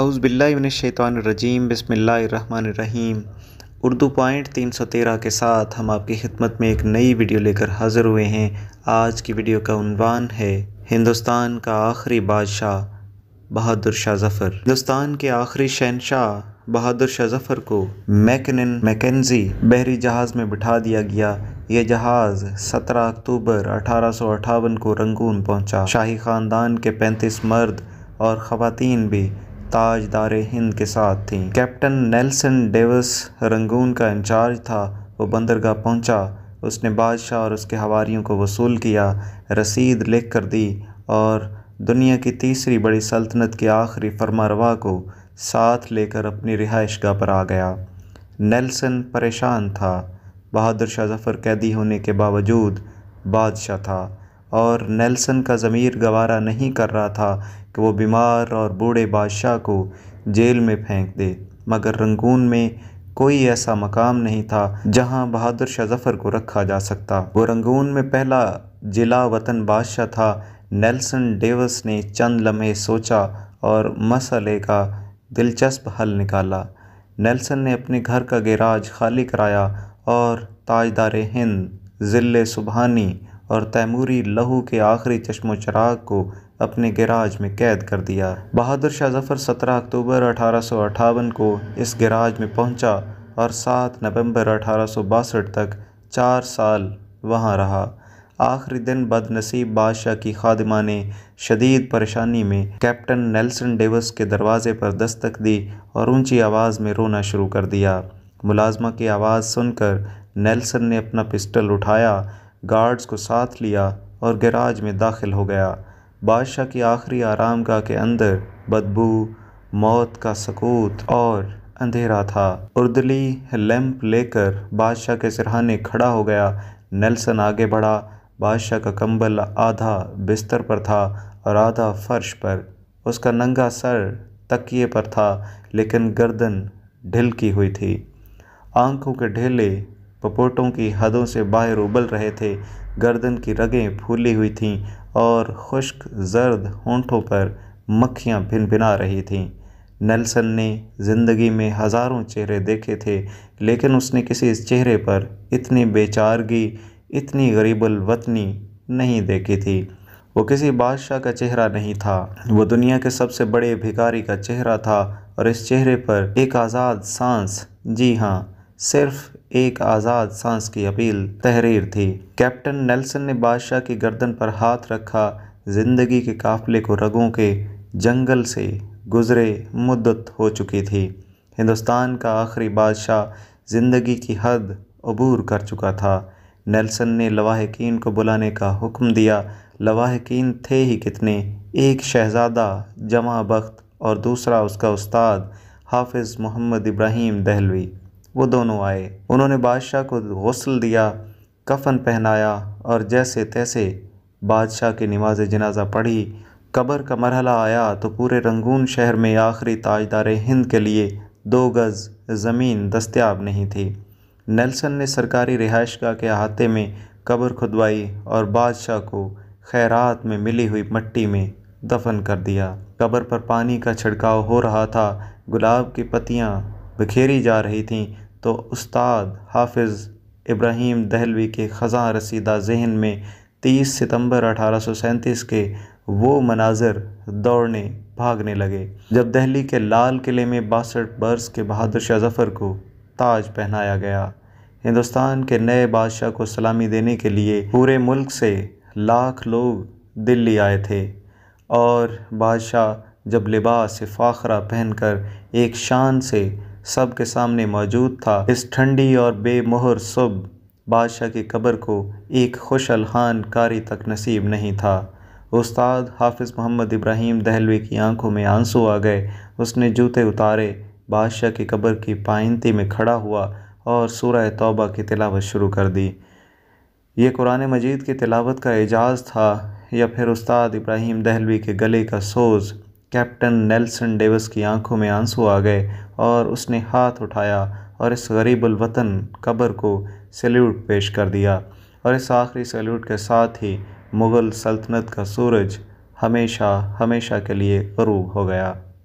अउज़बिल्लाशैतरजीम बसमीम उर्दू पॉइंट 313 के साथ हम आपकी खिदमत में एक नई वीडियो लेकर हाज़िर हुए हैं आज की वीडियो का उनवान है हिंदुस्तान का आखिरी बादशाह बहादुर शाह जफ़र हिंदुस्तान के आखिरी शहनशाह बहादुर शाह जफ़र को मैकन मैकेजी बहरी जहाज़ में बिठा दिया गया यह जहाज़ 17 अक्टूबर अठारह को रंगून पहुँचा शाही ख़ानदान के पैंतीस मर्द और ख़वान भी ताजदार हिंद के साथ थी कैप्टन नेल्सन डेविस रंगून का इंचार्ज था वो बंदरगाह पहुंचा उसने बादशाह और उसके हवारियों को वसूल किया रसीद लिख कर दी और दुनिया की तीसरी बड़ी सल्तनत के आखिरी फरमारवा को साथ लेकर अपनी रिहाइश गाह पर आ गया नेल्सन परेशान था बहादुर शाह जफ़र कैदी होने के बावजूद बादशाह था और नेल्सन का ज़मीर गवारा नहीं कर रहा था कि वो बीमार और बूढ़े बादशाह को जेल में फेंक दे मगर रंगून में कोई ऐसा मकाम नहीं था जहां बहादुर शाह जफ़र को रखा जा सकता वो रंगून में पहला जिला वतन बादशाह था नेल्सन डेवस ने चंद लम्हे सोचा और मसले का दिलचस्प हल निकाला नेल्सन ने अपने घर का गैराज खाली कराया और ताजदार हिंद ज़िले सुबहानी और तैमूरी लहू के आखिरी चश्मो चराग को अपने गिराज में कैद कर दिया बहादुर शाह जफ़र सत्रह अक्टूबर अठारह को इस गिराज में पहुंचा और सात नवंबर अठारह तक चार साल वहां रहा आखिरी दिन बदनसीब बादशाह की खादिमा ने शदीद परेशानी में कैप्टन नेल्सन डेविस के दरवाज़े पर दस्तक दी और ऊंची आवाज़ में रोना शुरू कर दिया मुलाजमा की आवाज़ सुनकर नेल्सन ने अपना पिस्टल उठाया गार्ड्स को साथ लिया और गैराज में दाखिल हो गया बादशाह की आखिरी आरामगाह के अंदर बदबू मौत का सकूत और अंधेरा था उर्दली लैंप लेकर बादशाह के सिरहाने खड़ा हो गया नेल्सन आगे बढ़ा बादशाह का कंबल आधा बिस्तर पर था और आधा फर्श पर उसका नंगा सर तकिए पर था लेकिन गर्दन ढिलकी हुई थी आंखों के ढेले पपोटों की हदों से बाहर उबल रहे थे गर्दन की रगें फूली हुई थीं और खुश्क जर्द होंठों पर मक्खियां भिना रही थीं नेल्सन ने ज़िंदगी में हज़ारों चेहरे देखे थे लेकिन उसने किसी चेहरे पर इतनी बेचारगी इतनी गरीबलवतनी नहीं देखी थी वो किसी बादशाह का चेहरा नहीं था वो दुनिया के सबसे बड़े भिखारी का चेहरा था और इस चेहरे पर एक आज़ाद सांस जी हाँ सिर्फ एक आज़ाद सांस की अपील तहरीर थी कैप्टन नेल्सन ने बादशाह की गर्दन पर हाथ रखा जिंदगी के काफिले को रगों के जंगल से गुजरे मुद्दत हो चुकी थी हिंदुस्तान का आखिरी बादशाह ज़िंदगी की हद अबूर कर चुका था नेल्सन ने लवाहकिन को बुलाने का हुक्म दिया लवाहकिन थे ही कितने एक शहज़ादा जमा बख्त और दूसरा उसका उस्ताद हाफिज़ मोहम्मद इब्राहिम दहलवी वो दोनों आए उन्होंने बादशाह को गौसल दिया कफन पहनाया और जैसे तैसे बादशाह की नमाज जनाजा पढ़ी कब्र का मरहला आया तो पूरे रंगून शहर में आखिरी ताजदार हिंद के लिए दो गज़ ज़मीन दस्तियाब नहीं थी नेल्सन ने सरकारी रिहाइशगाह के अहाते में कब्र खुदवाई और बादशाह को खैरात में मिली हुई मट्टी में दफन कर दिया कब्र पर पानी का छिड़काव हो रहा था गुलाब की पत्तियाँ बिखेरी जा रही थीं तो उस्ताद हाफ़िज़ इब्राहीम दहलवी के ख़जा रसीदा जहन में 30 सितंबर अठारह के वो मनाजर दौड़ने भागने लगे जब दहली के लाल किले में बासठ बरस के बहादुर शाह जफ़र को ताज पहनाया गया हिंदुस्तान के नए बादशाह को सलामी देने के लिए पूरे मुल्क से लाख लोग दिल्ली आए थे और बादशाह जब लिबास फाखरा पहनकर एक शान से सबके सामने मौजूद था इस ठंडी और बेमोहर सुबह बादशाह की कब्र को एक खुश अलहान कारी तक नसीब नहीं था उस्ताद हाफिज़ मोहम्मद इब्राहिम दहलवी की आंखों में आंसू आ गए उसने जूते उतारे बादशाह की कब्र की पाइंती में खड़ा हुआ और सूरह तौबा की तिलावत शुरू कर दी ये कुरान मजीद की तिलावत का एजाज़ था या फिर उस्ताद इब्राहिम दहलवी के गले का सोज़ कैप्टन नेल्सन डेविस की आंखों में आंसू आ गए और उसने हाथ उठाया और इस अलवतन कब्र को सैल्यूट पेश कर दिया और इस आखिरी सैल्यूट के साथ ही मुग़ल सल्तनत का सूरज हमेशा हमेशा के लिए गरूब हो गया